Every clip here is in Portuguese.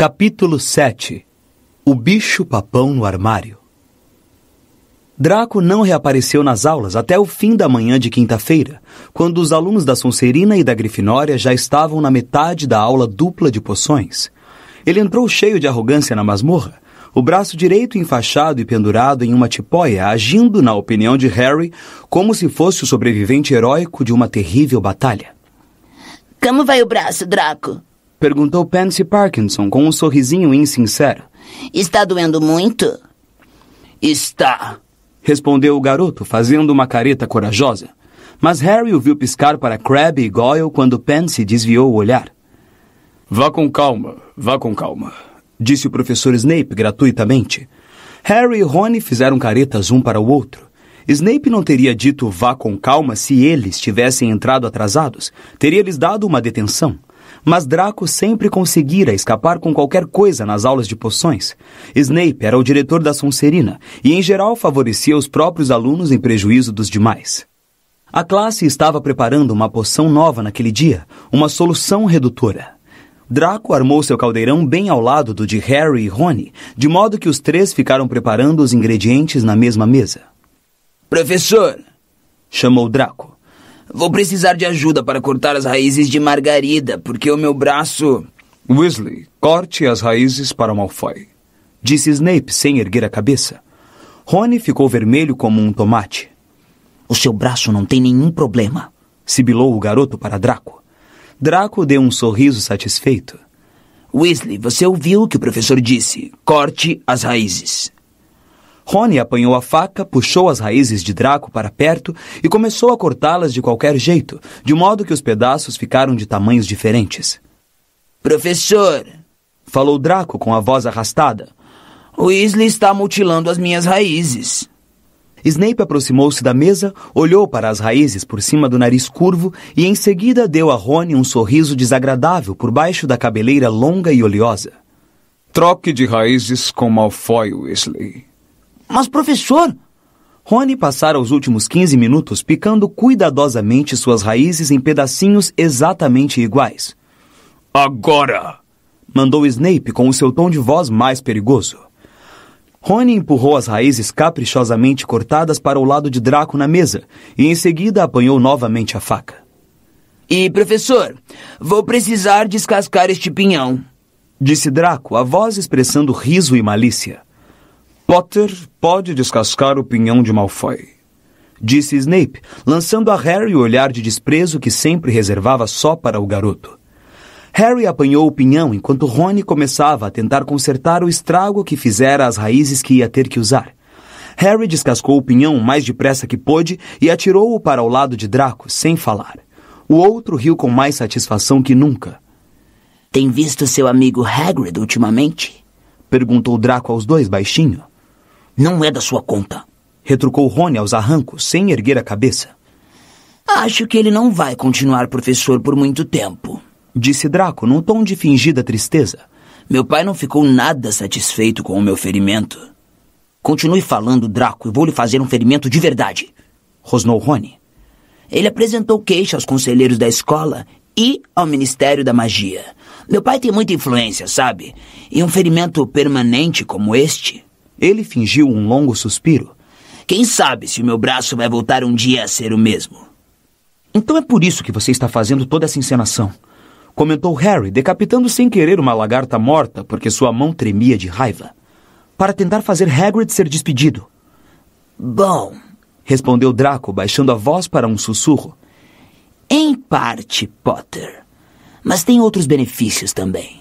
Capítulo 7 O bicho-papão no armário. Draco não reapareceu nas aulas até o fim da manhã de quinta-feira, quando os alunos da Sonserina e da Grifinória já estavam na metade da aula dupla de poções. Ele entrou cheio de arrogância na masmorra, o braço direito enfaixado e pendurado em uma tipóia, agindo, na opinião de Harry, como se fosse o sobrevivente heróico de uma terrível batalha. Como vai o braço, Draco? Perguntou Pansy Parkinson com um sorrisinho insincero. Está doendo muito? Está, respondeu o garoto, fazendo uma careta corajosa. Mas Harry o viu piscar para Crabbe e Goyle quando Pansy desviou o olhar. Vá com calma, vá com calma, disse o professor Snape gratuitamente. Harry e Rony fizeram caretas um para o outro. Snape não teria dito vá com calma se eles tivessem entrado atrasados. Teria lhes dado uma detenção. Mas Draco sempre conseguira escapar com qualquer coisa nas aulas de poções. Snape era o diretor da Sonserina e, em geral, favorecia os próprios alunos em prejuízo dos demais. A classe estava preparando uma poção nova naquele dia, uma solução redutora. Draco armou seu caldeirão bem ao lado do de Harry e Rony, de modo que os três ficaram preparando os ingredientes na mesma mesa. Professor! chamou Draco. Vou precisar de ajuda para cortar as raízes de Margarida, porque o meu braço. Weasley, corte as raízes para Malfoy. Disse Snape sem erguer a cabeça. Rony ficou vermelho como um tomate. O seu braço não tem nenhum problema, sibilou o garoto para Draco. Draco deu um sorriso satisfeito. Weasley, você ouviu o que o professor disse. Corte as raízes. Rony apanhou a faca, puxou as raízes de Draco para perto e começou a cortá-las de qualquer jeito, de modo que os pedaços ficaram de tamanhos diferentes. Professor, falou Draco com a voz arrastada, Weasley está mutilando as minhas raízes. Snape aproximou-se da mesa, olhou para as raízes por cima do nariz curvo e em seguida deu a Rony um sorriso desagradável por baixo da cabeleira longa e oleosa. Troque de raízes com Malfoy, Weasley. Mas, professor. Rony passara os últimos 15 minutos picando cuidadosamente suas raízes em pedacinhos exatamente iguais. Agora! mandou Snape com o seu tom de voz mais perigoso. Rony empurrou as raízes caprichosamente cortadas para o lado de Draco na mesa e em seguida apanhou novamente a faca. E, professor, vou precisar descascar este pinhão, disse Draco, a voz expressando riso e malícia. Potter pode descascar o pinhão de Malfoy. Disse Snape, lançando a Harry o olhar de desprezo que sempre reservava só para o garoto. Harry apanhou o pinhão enquanto Rony começava a tentar consertar o estrago que fizera às raízes que ia ter que usar. Harry descascou o pinhão o mais depressa que pôde e atirou-o para o lado de Draco, sem falar. O outro riu com mais satisfação que nunca. Tem visto seu amigo Hagrid ultimamente? Perguntou Draco aos dois baixinho. Não é da sua conta. Retrucou Rony aos arrancos, sem erguer a cabeça. Acho que ele não vai continuar professor por muito tempo. Disse Draco num tom de fingida tristeza. Meu pai não ficou nada satisfeito com o meu ferimento. Continue falando, Draco, e vou lhe fazer um ferimento de verdade. Rosnou Rony. Ele apresentou queixa aos conselheiros da escola e ao Ministério da Magia. Meu pai tem muita influência, sabe? E um ferimento permanente como este ele fingiu um longo suspiro. Quem sabe se o meu braço vai voltar um dia a ser o mesmo? Então é por isso que você está fazendo toda essa encenação. Comentou Harry, decapitando sem querer uma lagarta morta porque sua mão tremia de raiva. Para tentar fazer Hagrid ser despedido. Bom, respondeu Draco, baixando a voz para um sussurro. Em parte, Potter. Mas tem outros benefícios também.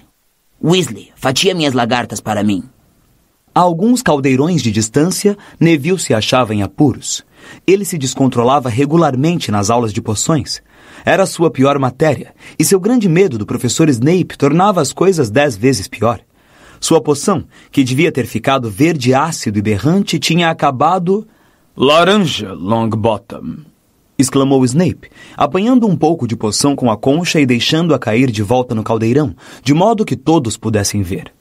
Weasley, fatia minhas lagartas para mim. A alguns caldeirões de distância, Neville se achava em apuros. Ele se descontrolava regularmente nas aulas de poções. Era sua pior matéria, e seu grande medo do professor Snape tornava as coisas dez vezes pior. Sua poção, que devia ter ficado verde ácido e berrante, tinha acabado. Laranja, Longbottom! exclamou Snape, apanhando um pouco de poção com a concha e deixando-a cair de volta no caldeirão, de modo que todos pudessem ver.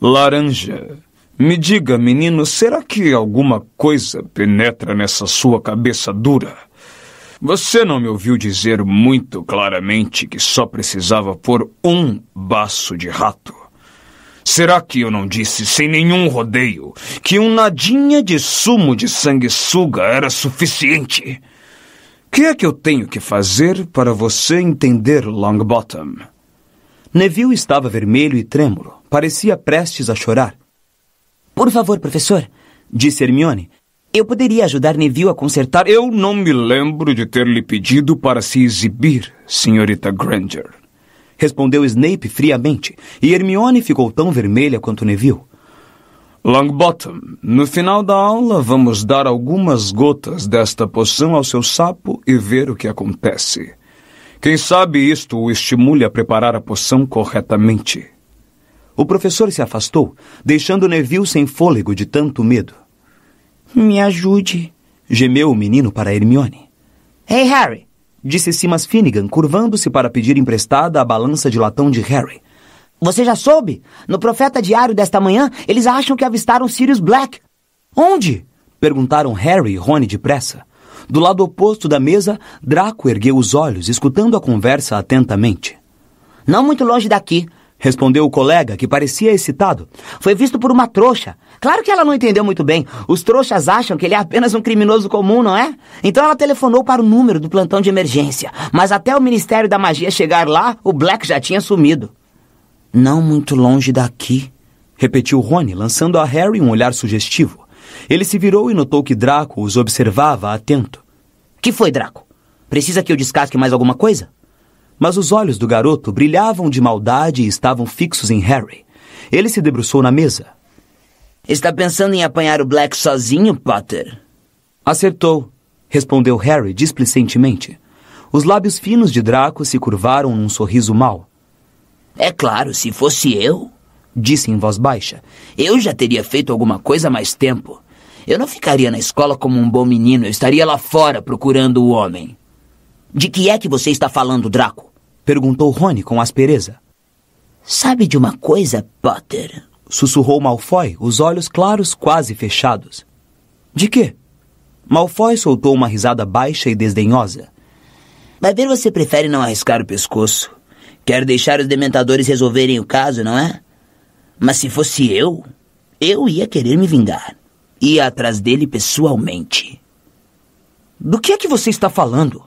Laranja, me diga, menino, será que alguma coisa penetra nessa sua cabeça dura? Você não me ouviu dizer muito claramente que só precisava pôr um baço de rato? Será que eu não disse sem nenhum rodeio que um nadinha de sumo de sanguessuga era suficiente? O que é que eu tenho que fazer para você entender Longbottom? Neville estava vermelho e trêmulo. Parecia prestes a chorar. Por favor, professor, disse Hermione. Eu poderia ajudar Neville a consertar. Eu não me lembro de ter lhe pedido para se exibir, senhorita Granger. Respondeu Snape friamente, e Hermione ficou tão vermelha quanto Neville. Longbottom, no final da aula vamos dar algumas gotas desta poção ao seu sapo e ver o que acontece. Quem sabe isto o estimule a preparar a poção corretamente. O professor se afastou, deixando Neville sem fôlego de tanto medo. Me ajude, gemeu o menino para Hermione. Hey, Harry! disse Simas Finnegan, curvando-se para pedir emprestada a balança de latão de Harry. Você já soube? No Profeta Diário desta manhã, eles acham que avistaram Sirius Black. Onde? perguntaram Harry e Rony depressa. Do lado oposto da mesa, Draco ergueu os olhos, escutando a conversa atentamente. Não muito longe daqui, respondeu o colega, que parecia excitado. Foi visto por uma trouxa. Claro que ela não entendeu muito bem. Os trouxas acham que ele é apenas um criminoso comum, não é? Então ela telefonou para o número do plantão de emergência. Mas até o Ministério da Magia chegar lá, o Black já tinha sumido. Não muito longe daqui, repetiu Rony, lançando a Harry um olhar sugestivo. Ele se virou e notou que Draco os observava atento. Que foi, Draco? Precisa que eu descasque mais alguma coisa? Mas os olhos do garoto brilhavam de maldade e estavam fixos em Harry. Ele se debruçou na mesa. Está pensando em apanhar o Black sozinho, Potter? Acertou, respondeu Harry displicentemente. Os lábios finos de Draco se curvaram num sorriso mau. É claro, se fosse eu, disse em voz baixa, eu já teria feito alguma coisa há mais tempo. Eu não ficaria na escola como um bom menino, eu estaria lá fora procurando o homem. De que é que você está falando, Draco? Perguntou Rony com aspereza. Sabe de uma coisa, Potter? Sussurrou Malfoy, os olhos claros quase fechados. De quê? Malfoy soltou uma risada baixa e desdenhosa. Vai ver, você prefere não arriscar o pescoço. Quer deixar os dementadores resolverem o caso, não é? Mas se fosse eu, eu ia querer me vingar. Ia atrás dele pessoalmente. Do que é que você está falando?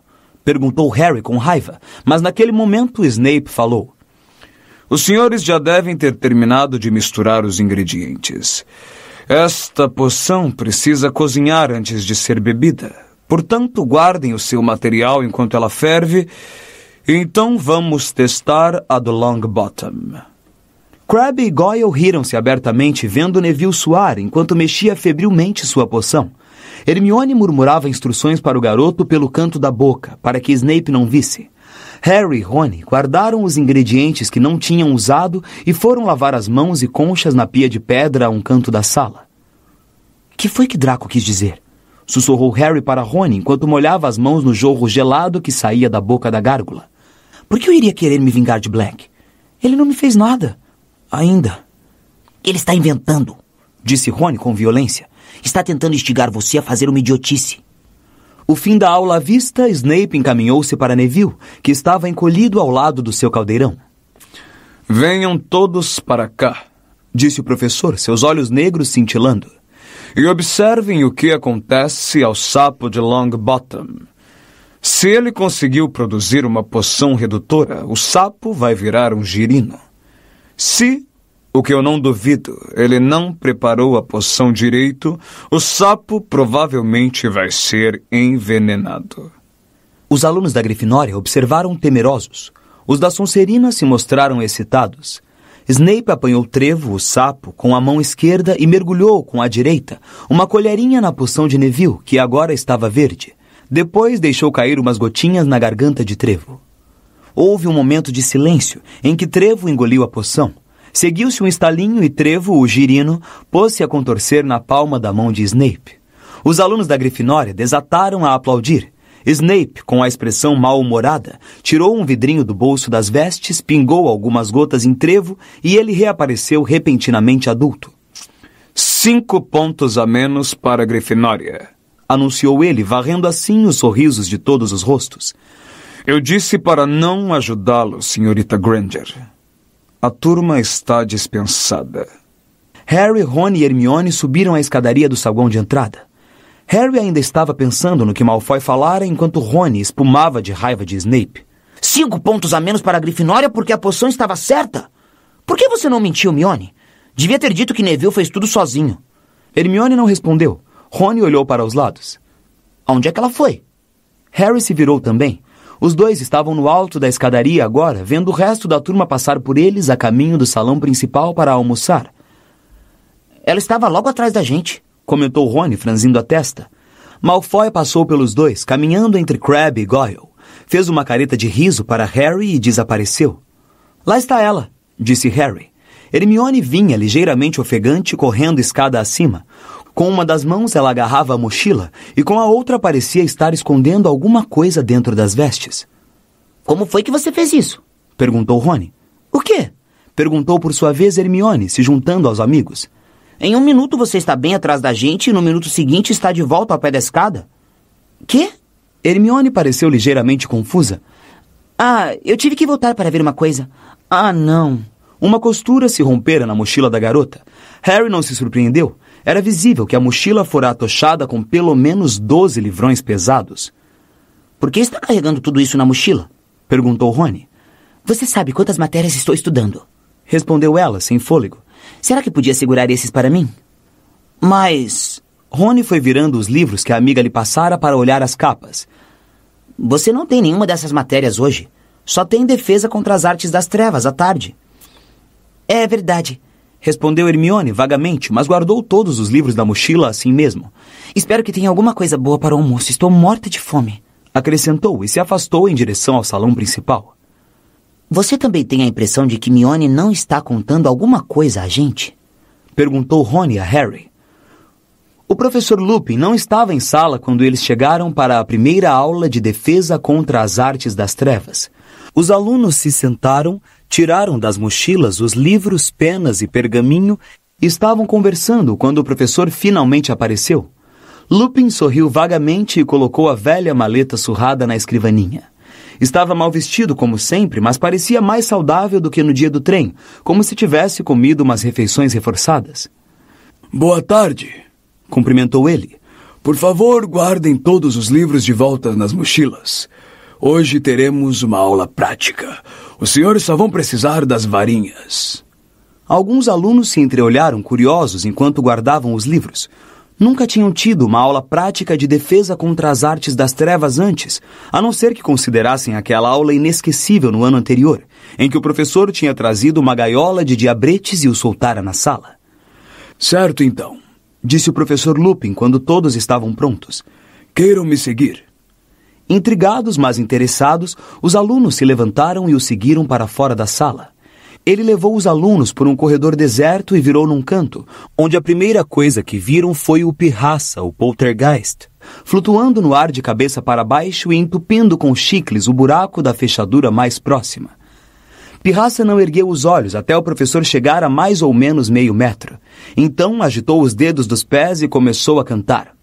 perguntou Harry com raiva, mas naquele momento Snape falou: Os senhores já devem ter terminado de misturar os ingredientes. Esta poção precisa cozinhar antes de ser bebida. Portanto, guardem o seu material enquanto ela ferve. Então vamos testar a do Longbottom. Crabbe e Goyle riram-se abertamente vendo Neville suar enquanto mexia febrilmente sua poção. Hermione murmurava instruções para o garoto pelo canto da boca, para que Snape não visse. Harry e Rony guardaram os ingredientes que não tinham usado e foram lavar as mãos e conchas na pia de pedra a um canto da sala. Que foi que Draco quis dizer? Sussurrou Harry para Rony enquanto molhava as mãos no jorro gelado que saía da boca da gárgula. Por que eu iria querer me vingar de Black? Ele não me fez nada. Ainda. Ele está inventando, disse Rony com violência. Está tentando instigar você a fazer uma idiotice. O fim da aula à vista, Snape encaminhou-se para Neville, que estava encolhido ao lado do seu caldeirão. Venham todos para cá, disse o professor, seus olhos negros cintilando, e observem o que acontece ao sapo de Longbottom. Se ele conseguiu produzir uma poção redutora, o sapo vai virar um girino. Se o que eu não duvido, ele não preparou a poção direito, o sapo provavelmente vai ser envenenado. Os alunos da Grifinória observaram temerosos. Os da Sonserina se mostraram excitados. Snape apanhou Trevo, o sapo, com a mão esquerda e mergulhou com a direita uma colherinha na poção de Neville, que agora estava verde. Depois deixou cair umas gotinhas na garganta de Trevo. Houve um momento de silêncio em que Trevo engoliu a poção. Seguiu-se um estalinho e Trevo, o girino, pôs-se a contorcer na palma da mão de Snape. Os alunos da Grifinória desataram a aplaudir. Snape, com a expressão mal-humorada, tirou um vidrinho do bolso das vestes, pingou algumas gotas em Trevo e ele reapareceu repentinamente adulto. Cinco pontos a menos para a Grifinória, anunciou ele, varrendo assim os sorrisos de todos os rostos. Eu disse para não ajudá-lo, senhorita Granger. A turma está dispensada. Harry, Ron e Hermione subiram a escadaria do saguão de entrada. Harry ainda estava pensando no que Malfoy falara enquanto Rony espumava de raiva de Snape. Cinco pontos a menos para a Grifinória porque a poção estava certa? Por que você não mentiu, Mione? Devia ter dito que Neville fez tudo sozinho. Hermione não respondeu. Rony olhou para os lados. Aonde é que ela foi? Harry se virou também, os dois estavam no alto da escadaria agora, vendo o resto da turma passar por eles a caminho do salão principal para almoçar. Ela estava logo atrás da gente, comentou Rony, franzindo a testa. Malfoy passou pelos dois, caminhando entre Crabbe e Goyle. Fez uma careta de riso para Harry e desapareceu. Lá está ela, disse Harry. Hermione vinha ligeiramente ofegante, correndo escada acima. Com uma das mãos ela agarrava a mochila e com a outra parecia estar escondendo alguma coisa dentro das vestes. Como foi que você fez isso? perguntou Rony. O quê? perguntou por sua vez Hermione, se juntando aos amigos. Em um minuto você está bem atrás da gente e no minuto seguinte está de volta ao pé da escada. Quê? Hermione pareceu ligeiramente confusa. Ah, eu tive que voltar para ver uma coisa. Ah, não. Uma costura se rompera na mochila da garota. Harry não se surpreendeu, era visível que a mochila fora atochada com pelo menos 12 livrões pesados. Por que está carregando tudo isso na mochila? perguntou Rony. Você sabe quantas matérias estou estudando? respondeu ela, sem fôlego. Será que podia segurar esses para mim? Mas. Rony foi virando os livros que a amiga lhe passara para olhar as capas. Você não tem nenhuma dessas matérias hoje. Só tem defesa contra as artes das trevas à tarde. É verdade. Respondeu Hermione vagamente, mas guardou todos os livros da mochila assim mesmo. Espero que tenha alguma coisa boa para o almoço. Estou morta de fome. Acrescentou e se afastou em direção ao salão principal. Você também tem a impressão de que Mione não está contando alguma coisa a gente? Perguntou Rony a Harry. O professor Lupin não estava em sala quando eles chegaram para a primeira aula de defesa contra as artes das trevas. Os alunos se sentaram tiraram das mochilas os livros, penas e pergaminho e estavam conversando quando o professor finalmente apareceu. Lupin sorriu vagamente e colocou a velha maleta surrada na escrivaninha. Estava mal vestido, como sempre, mas parecia mais saudável do que no dia do trem, como se tivesse comido umas refeições reforçadas. Boa tarde, cumprimentou ele. Por favor, guardem todos os livros de volta nas mochilas. Hoje teremos uma aula prática. Os senhores só vão precisar das varinhas. Alguns alunos se entreolharam curiosos enquanto guardavam os livros. Nunca tinham tido uma aula prática de defesa contra as artes das trevas antes, a não ser que considerassem aquela aula inesquecível no ano anterior, em que o professor tinha trazido uma gaiola de diabretes e o soltara na sala. Certo, então, disse o professor Lupin quando todos estavam prontos. Queiram me seguir. Intrigados, mas interessados, os alunos se levantaram e o seguiram para fora da sala. Ele levou os alunos por um corredor deserto e virou num canto, onde a primeira coisa que viram foi o pirraça, o poltergeist, flutuando no ar de cabeça para baixo e entupindo com chicles o buraco da fechadura mais próxima. Pirraça não ergueu os olhos até o professor chegar a mais ou menos meio metro. Então agitou os dedos dos pés e começou a cantar.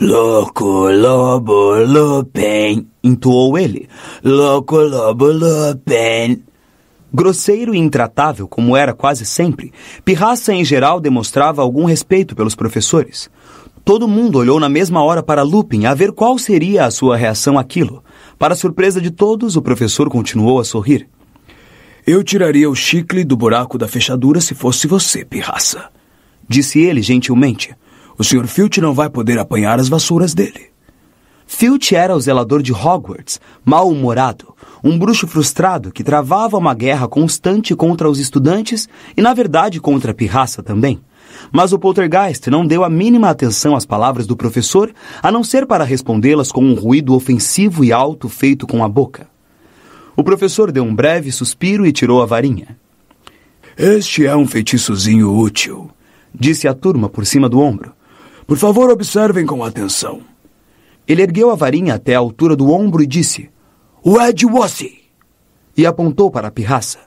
Louco Lobo Lupin, entoou ele. Louco Lobo Lupin. Grosseiro e intratável, como era quase sempre, Pirraça em geral demonstrava algum respeito pelos professores. Todo mundo olhou na mesma hora para Lupin a ver qual seria a sua reação àquilo. Para surpresa de todos, o professor continuou a sorrir. Eu tiraria o chicle do buraco da fechadura se fosse você, pirraça, disse ele gentilmente. O Sr. Filch não vai poder apanhar as vassouras dele. Filch era o zelador de Hogwarts, mal-humorado, um bruxo frustrado que travava uma guerra constante contra os estudantes e, na verdade, contra a pirraça também. Mas o poltergeist não deu a mínima atenção às palavras do professor, a não ser para respondê-las com um ruído ofensivo e alto feito com a boca. O professor deu um breve suspiro e tirou a varinha. Este é um feitiçozinho útil, disse a turma por cima do ombro. Por favor, observem com atenção. Ele ergueu a varinha até a altura do ombro e disse: Wedgwosse! E apontou para a pirraça.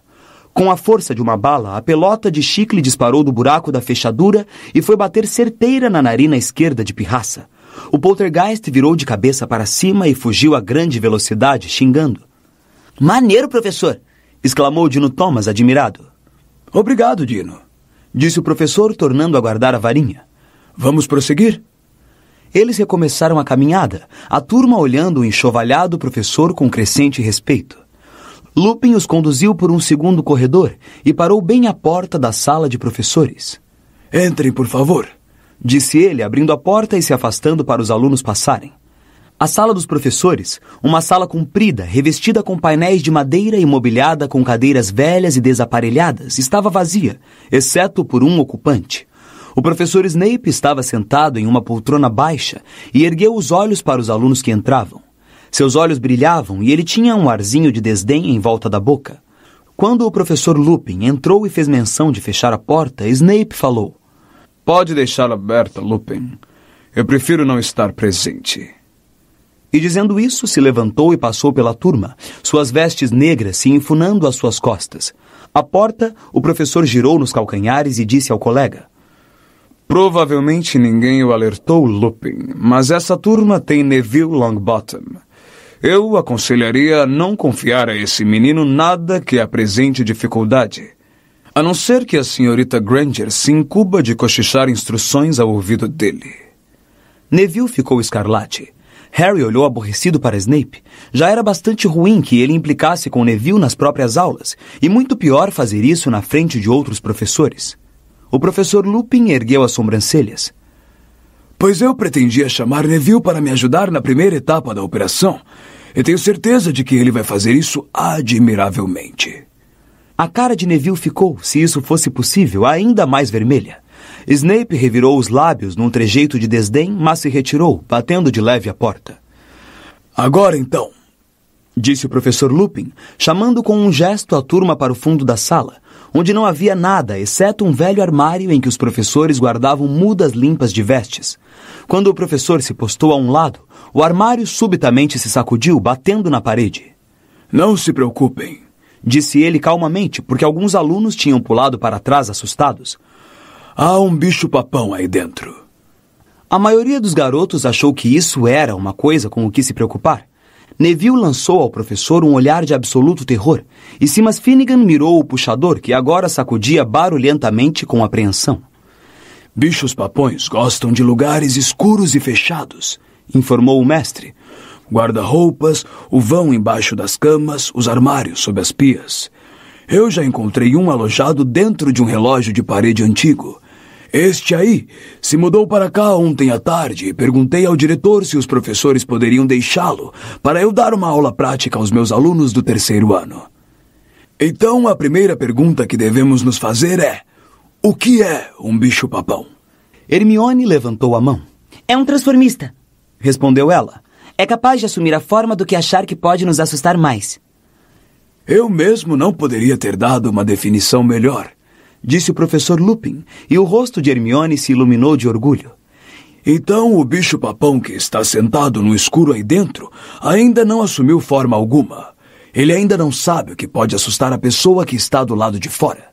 Com a força de uma bala, a pelota de chicle disparou do buraco da fechadura e foi bater certeira na narina esquerda de pirraça. O poltergeist virou de cabeça para cima e fugiu a grande velocidade, xingando. Maneiro, professor! exclamou Dino Thomas, admirado. Obrigado, Dino, disse o professor, tornando a guardar a varinha. Vamos prosseguir? Eles recomeçaram a caminhada, a turma olhando o enxovalhado professor com crescente respeito. Lupin os conduziu por um segundo corredor e parou bem à porta da sala de professores. Entrem, por favor, disse ele, abrindo a porta e se afastando para os alunos passarem. A sala dos professores, uma sala comprida, revestida com painéis de madeira e mobiliada com cadeiras velhas e desaparelhadas, estava vazia, exceto por um ocupante. O professor Snape estava sentado em uma poltrona baixa e ergueu os olhos para os alunos que entravam. Seus olhos brilhavam e ele tinha um arzinho de desdém em volta da boca. Quando o professor Lupin entrou e fez menção de fechar a porta, Snape falou: Pode deixá-la aberta, Lupin. Eu prefiro não estar presente. E dizendo isso, se levantou e passou pela turma, suas vestes negras se enfunando às suas costas. À porta, o professor girou nos calcanhares e disse ao colega: Provavelmente ninguém o alertou Lupin, mas essa turma tem Neville Longbottom. Eu aconselharia a não confiar a esse menino nada que apresente dificuldade. A não ser que a senhorita Granger se incuba de cochichar instruções ao ouvido dele. Neville ficou escarlate. Harry olhou aborrecido para Snape. Já era bastante ruim que ele implicasse com Neville nas próprias aulas, e muito pior fazer isso na frente de outros professores. O professor Lupin ergueu as sobrancelhas. Pois eu pretendia chamar Neville para me ajudar na primeira etapa da operação. E tenho certeza de que ele vai fazer isso admiravelmente. A cara de Neville ficou, se isso fosse possível, ainda mais vermelha. Snape revirou os lábios num trejeito de desdém, mas se retirou, batendo de leve a porta. Agora então, disse o professor Lupin, chamando com um gesto a turma para o fundo da sala, onde não havia nada exceto um velho armário em que os professores guardavam mudas limpas de vestes. Quando o professor se postou a um lado, o armário subitamente se sacudiu, batendo na parede. Não se preocupem, disse ele calmamente, porque alguns alunos tinham pulado para trás assustados. Há um bicho-papão aí dentro. A maioria dos garotos achou que isso era uma coisa com o que se preocupar. Neville lançou ao professor um olhar de absoluto terror, e Simas Finnegan mirou o puxador, que agora sacudia barulhentamente com apreensão. Bichos papões gostam de lugares escuros e fechados, informou o mestre. Guarda-roupas, o vão embaixo das camas, os armários sob as pias. Eu já encontrei um alojado dentro de um relógio de parede antigo. Este aí se mudou para cá ontem à tarde e perguntei ao diretor se os professores poderiam deixá-lo para eu dar uma aula prática aos meus alunos do terceiro ano. Então a primeira pergunta que devemos nos fazer é: o que é um bicho-papão? Hermione levantou a mão. É um transformista, respondeu ela. É capaz de assumir a forma do que achar que pode nos assustar mais. Eu mesmo não poderia ter dado uma definição melhor disse o professor Lupin, e o rosto de Hermione se iluminou de orgulho. Então o bicho-papão que está sentado no escuro aí dentro ainda não assumiu forma alguma. Ele ainda não sabe o que pode assustar a pessoa que está do lado de fora.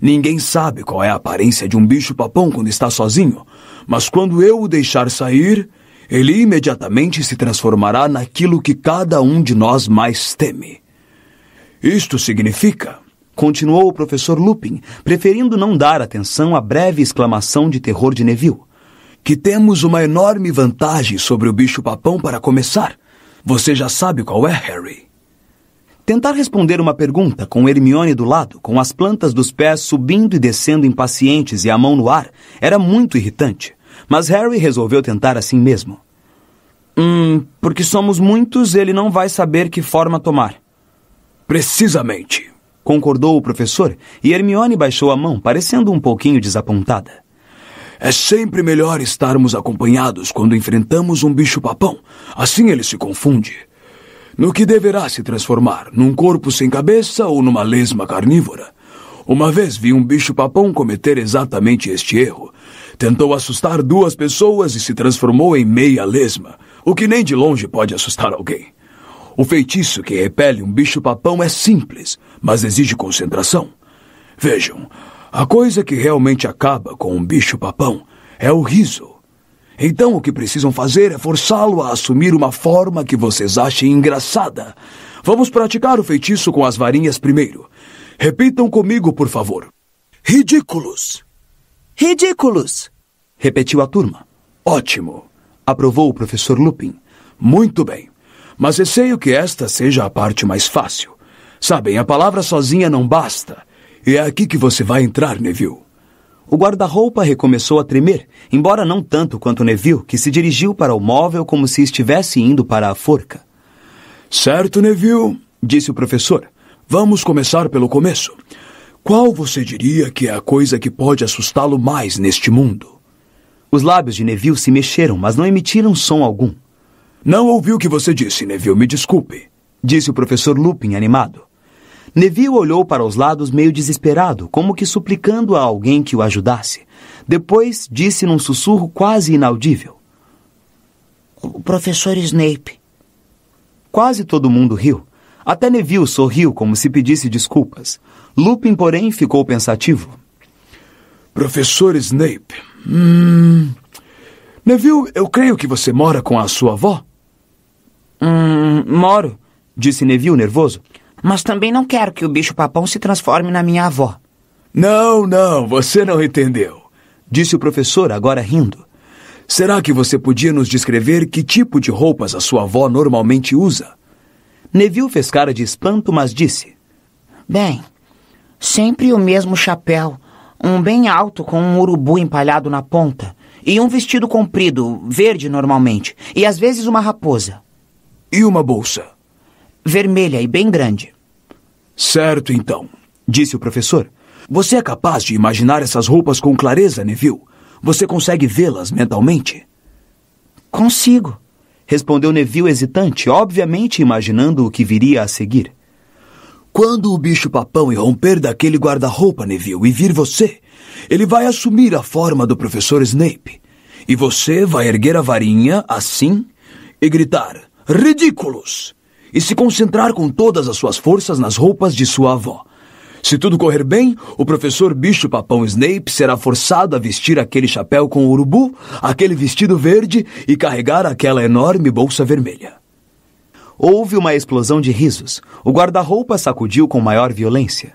Ninguém sabe qual é a aparência de um bicho-papão quando está sozinho, mas quando eu o deixar sair, ele imediatamente se transformará naquilo que cada um de nós mais teme. Isto significa continuou o professor Lupin, preferindo não dar atenção à breve exclamação de terror de Neville. Que temos uma enorme vantagem sobre o bicho-papão para começar. Você já sabe qual é, Harry. Tentar responder uma pergunta com Hermione do lado, com as plantas dos pés subindo e descendo impacientes e a mão no ar, era muito irritante. Mas Harry resolveu tentar assim mesmo. Hum, porque somos muitos, ele não vai saber que forma tomar. Precisamente concordou o professor, e Hermione baixou a mão, parecendo um pouquinho desapontada. É sempre melhor estarmos acompanhados quando enfrentamos um bicho-papão. Assim ele se confunde. No que deverá se transformar? Num corpo sem cabeça ou numa lesma carnívora? Uma vez vi um bicho-papão cometer exatamente este erro. Tentou assustar duas pessoas e se transformou em meia lesma, o que nem de longe pode assustar alguém. O feitiço que repele um bicho-papão é simples mas exige concentração. Vejam, a coisa que realmente acaba com um bicho-papão é o riso. Então o que precisam fazer é forçá-lo a assumir uma forma que vocês achem engraçada. Vamos praticar o feitiço com as varinhas primeiro. Repitam comigo, por favor. Ridículos! Ridículos! Repetiu a turma. Ótimo! Aprovou o professor Lupin. Muito bem. Mas receio que esta seja a parte mais fácil. Sabem, a palavra sozinha não basta. E é aqui que você vai entrar, Neville. O guarda-roupa recomeçou a tremer, embora não tanto quanto Neville, que se dirigiu para o móvel como se estivesse indo para a forca. Certo, Neville, disse o professor. Vamos começar pelo começo. Qual você diria que é a coisa que pode assustá-lo mais neste mundo? Os lábios de Neville se mexeram, mas não emitiram som algum. Não ouvi o que você disse, Neville, me desculpe, disse o professor Lupin animado. Neville olhou para os lados meio desesperado, como que suplicando a alguém que o ajudasse. Depois disse num sussurro quase inaudível: O professor Snape. Quase todo mundo riu. Até Neville sorriu como se pedisse desculpas. Lupin, porém, ficou pensativo. Professor Snape. Hum. Neville, eu creio que você mora com a sua avó. Hum, moro, disse Neville nervoso. Mas também não quero que o bicho-papão se transforme na minha avó. Não, não, você não entendeu, disse o professor, agora rindo. Será que você podia nos descrever que tipo de roupas a sua avó normalmente usa? Neville fez cara de espanto, mas disse: Bem, sempre o mesmo chapéu, um bem alto com um urubu empalhado na ponta, e um vestido comprido, verde normalmente, e às vezes uma raposa. E uma bolsa? vermelha e bem grande. Certo, então, disse o professor. Você é capaz de imaginar essas roupas com clareza, Neville? Você consegue vê-las mentalmente? Consigo, respondeu Neville hesitante, obviamente imaginando o que viria a seguir. Quando o bicho-papão irromper daquele guarda-roupa, Neville, e vir você, ele vai assumir a forma do professor Snape. E você vai erguer a varinha, assim, e gritar: Ridículos! e se concentrar com todas as suas forças nas roupas de sua avó. Se tudo correr bem, o professor Bicho Papão Snape será forçado a vestir aquele chapéu com urubu, aquele vestido verde e carregar aquela enorme bolsa vermelha. Houve uma explosão de risos. O guarda-roupa sacudiu com maior violência.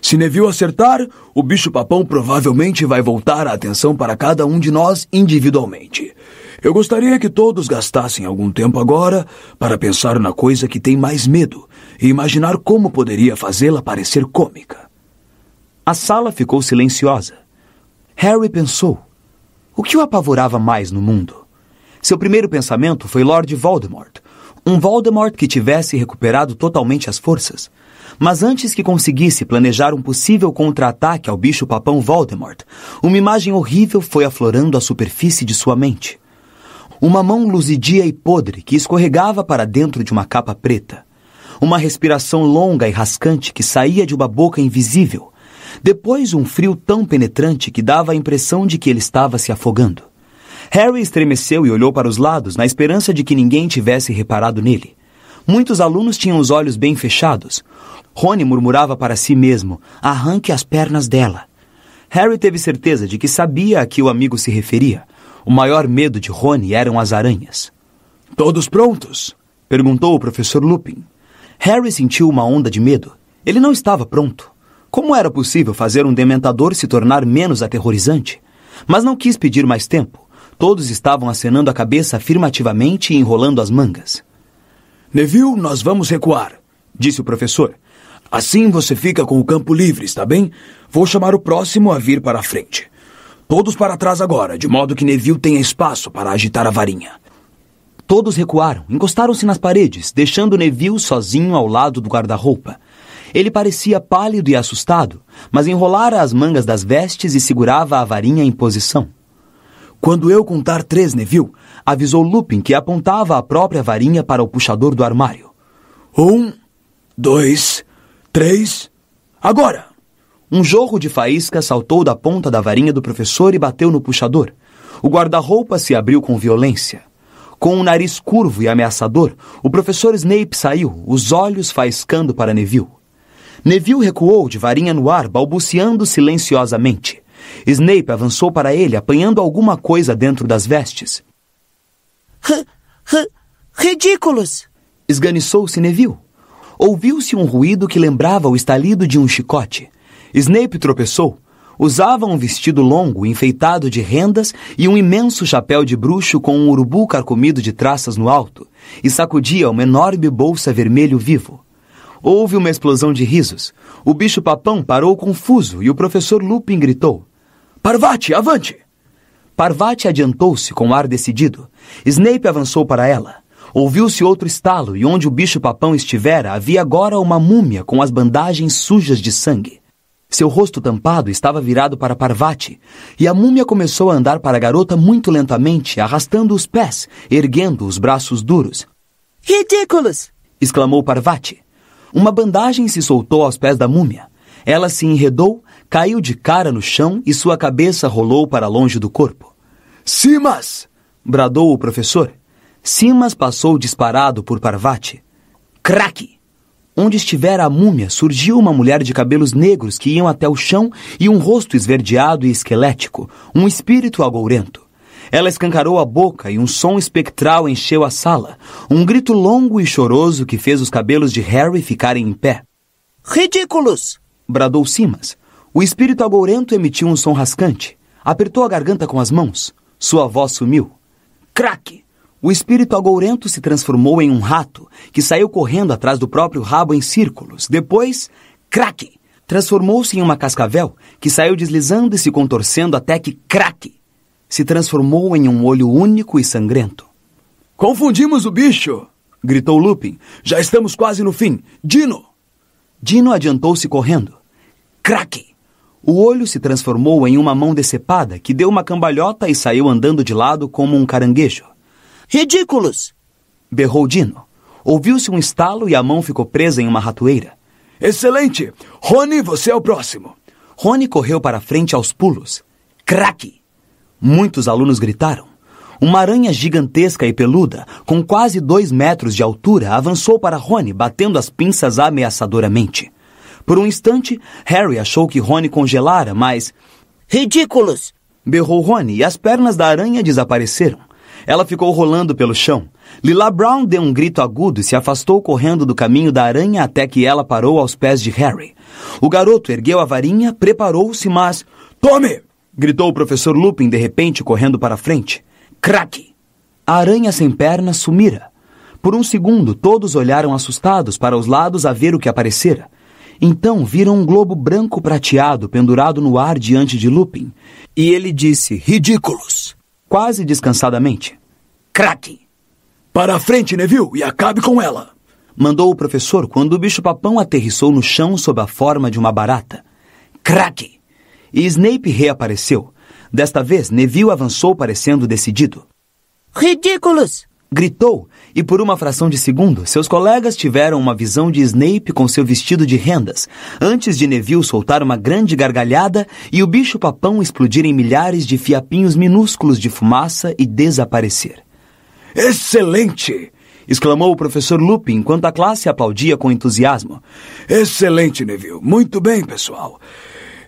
Se Neville acertar, o bicho papão provavelmente vai voltar a atenção para cada um de nós individualmente. Eu gostaria que todos gastassem algum tempo agora para pensar na coisa que tem mais medo e imaginar como poderia fazê-la parecer cômica. A sala ficou silenciosa. Harry pensou: o que o apavorava mais no mundo? Seu primeiro pensamento foi Lord Voldemort, um Voldemort que tivesse recuperado totalmente as forças. Mas antes que conseguisse planejar um possível contra-ataque ao bicho-papão Voldemort, uma imagem horrível foi aflorando a superfície de sua mente. Uma mão luzidia e podre que escorregava para dentro de uma capa preta. Uma respiração longa e rascante que saía de uma boca invisível. Depois, um frio tão penetrante que dava a impressão de que ele estava se afogando. Harry estremeceu e olhou para os lados, na esperança de que ninguém tivesse reparado nele. Muitos alunos tinham os olhos bem fechados. Rony murmurava para si mesmo: arranque as pernas dela. Harry teve certeza de que sabia a que o amigo se referia. O maior medo de Rony eram as aranhas. Todos prontos? perguntou o professor Lupin. Harry sentiu uma onda de medo. Ele não estava pronto. Como era possível fazer um dementador se tornar menos aterrorizante? Mas não quis pedir mais tempo. Todos estavam acenando a cabeça afirmativamente e enrolando as mangas. Neville, nós vamos recuar, disse o professor. Assim você fica com o campo livre, está bem? Vou chamar o próximo a vir para a frente. Todos para trás agora, de modo que Neville tenha espaço para agitar a varinha. Todos recuaram, encostaram-se nas paredes, deixando Neville sozinho ao lado do guarda-roupa. Ele parecia pálido e assustado, mas enrolara as mangas das vestes e segurava a varinha em posição. Quando eu contar três, Neville, avisou Lupin que apontava a própria varinha para o puxador do armário. Um, dois, três. Agora! Um jorro de faísca saltou da ponta da varinha do professor e bateu no puxador. O guarda-roupa se abriu com violência. Com o um nariz curvo e ameaçador, o professor Snape saiu, os olhos faiscando para Neville. Neville recuou de varinha no ar, balbuciando silenciosamente. Snape avançou para ele, apanhando alguma coisa dentro das vestes. R -r Ridículos! Esganiçou-se Neville. Ouviu-se um ruído que lembrava o estalido de um chicote. Snape tropeçou. Usava um vestido longo, enfeitado de rendas e um imenso chapéu de bruxo com um urubu carcomido de traças no alto, e sacudia uma enorme bolsa vermelho vivo. Houve uma explosão de risos. O bicho-papão parou confuso e o professor Lupin gritou: Parvati, avante! Parvati adiantou-se com ar decidido. Snape avançou para ela. Ouviu-se outro estalo, e onde o bicho-papão estivera havia agora uma múmia com as bandagens sujas de sangue. Seu rosto tampado estava virado para Parvati, e a múmia começou a andar para a garota muito lentamente, arrastando os pés, erguendo os braços duros. Ridículos! exclamou Parvati. Uma bandagem se soltou aos pés da múmia. Ela se enredou, caiu de cara no chão e sua cabeça rolou para longe do corpo. Simas! bradou o professor. Simas passou disparado por Parvati. Craque! Onde estivera a múmia, surgiu uma mulher de cabelos negros que iam até o chão e um rosto esverdeado e esquelético, um espírito agourento. Ela escancarou a boca e um som espectral encheu a sala, um grito longo e choroso que fez os cabelos de Harry ficarem em pé. Ridículos! bradou Simas. O espírito agourento emitiu um som rascante, apertou a garganta com as mãos. Sua voz sumiu. Craque! O espírito agourento se transformou em um rato que saiu correndo atrás do próprio rabo em círculos. Depois, craque! Transformou-se em uma cascavel que saiu deslizando e se contorcendo até que craque! Se transformou em um olho único e sangrento. Confundimos o bicho! gritou Lupin. Já estamos quase no fim. Dino! Dino adiantou-se correndo. Craque! O olho se transformou em uma mão decepada que deu uma cambalhota e saiu andando de lado como um caranguejo. Ridículos! berrou Dino. Ouviu-se um estalo e a mão ficou presa em uma ratoeira. Excelente! Rony, você é o próximo! Rony correu para frente aos pulos. Craque! Muitos alunos gritaram. Uma aranha gigantesca e peluda, com quase dois metros de altura, avançou para Rony, batendo as pinças ameaçadoramente. Por um instante, Harry achou que Rony congelara, mas. Ridículos! berrou Rony e as pernas da aranha desapareceram. Ela ficou rolando pelo chão. Lila Brown deu um grito agudo e se afastou correndo do caminho da aranha até que ela parou aos pés de Harry. O garoto ergueu a varinha, preparou-se, mas. Tome! gritou o professor Lupin de repente correndo para frente. Craque! A aranha sem perna sumira. Por um segundo, todos olharam assustados para os lados a ver o que aparecera. Então viram um globo branco prateado pendurado no ar diante de Lupin. E ele disse: Ridículos! quase descansadamente. Crack! Para a frente, Neville, e acabe com ela! Mandou o professor quando o bicho-papão aterrissou no chão sob a forma de uma barata. Crack! E Snape reapareceu. Desta vez, Neville avançou parecendo decidido. Ridículos! gritou, e por uma fração de segundo, seus colegas tiveram uma visão de Snape com seu vestido de rendas, antes de Neville soltar uma grande gargalhada e o bicho-papão explodir em milhares de fiapinhos minúsculos de fumaça e desaparecer. Excelente! exclamou o professor Lupin enquanto a classe aplaudia com entusiasmo. Excelente, Neville. Muito bem, pessoal.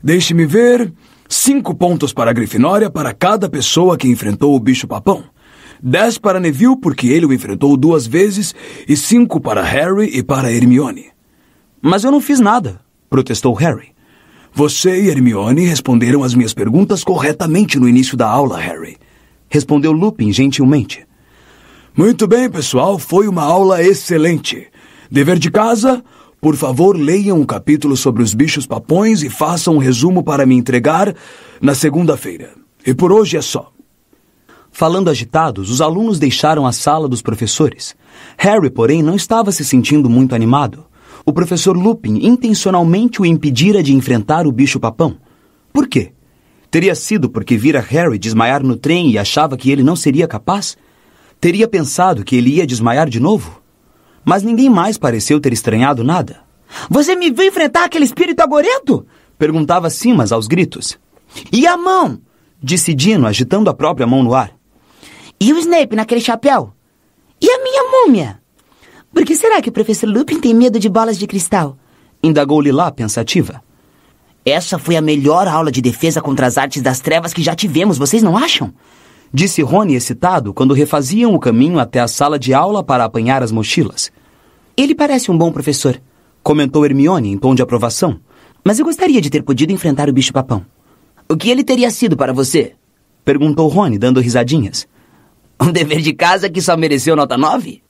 Deixe-me ver. Cinco pontos para a Grifinória para cada pessoa que enfrentou o bicho-papão dez para Neville, porque ele o enfrentou duas vezes, e cinco para Harry e para Hermione. Mas eu não fiz nada, protestou Harry. Você e Hermione responderam as minhas perguntas corretamente no início da aula, Harry, respondeu Lupin gentilmente. Muito bem, pessoal, foi uma aula excelente. Dever de casa, por favor, leiam o um capítulo sobre os bichos papões e façam um resumo para me entregar na segunda-feira. E por hoje é só. Falando agitados, os alunos deixaram a sala dos professores. Harry, porém, não estava se sentindo muito animado. O professor Lupin intencionalmente o impedira de enfrentar o bicho-papão. Por quê? Teria sido porque vira Harry desmaiar no trem e achava que ele não seria capaz? Teria pensado que ele ia desmaiar de novo? Mas ninguém mais pareceu ter estranhado nada. Você me viu enfrentar aquele espírito agorento? Perguntava Simas aos gritos. E a mão? disse Dino, agitando a própria mão no ar. E o Snape naquele chapéu? E a minha múmia? Por que será que o professor Lupin tem medo de bolas de cristal? Indagou Lila, pensativa. Essa foi a melhor aula de defesa contra as artes das trevas que já tivemos, vocês não acham? Disse Rony excitado quando refaziam o caminho até a sala de aula para apanhar as mochilas. Ele parece um bom professor, comentou Hermione em tom de aprovação. Mas eu gostaria de ter podido enfrentar o bicho-papão. O que ele teria sido para você? perguntou Rony, dando risadinhas. Um dever de casa que só mereceu nota 9?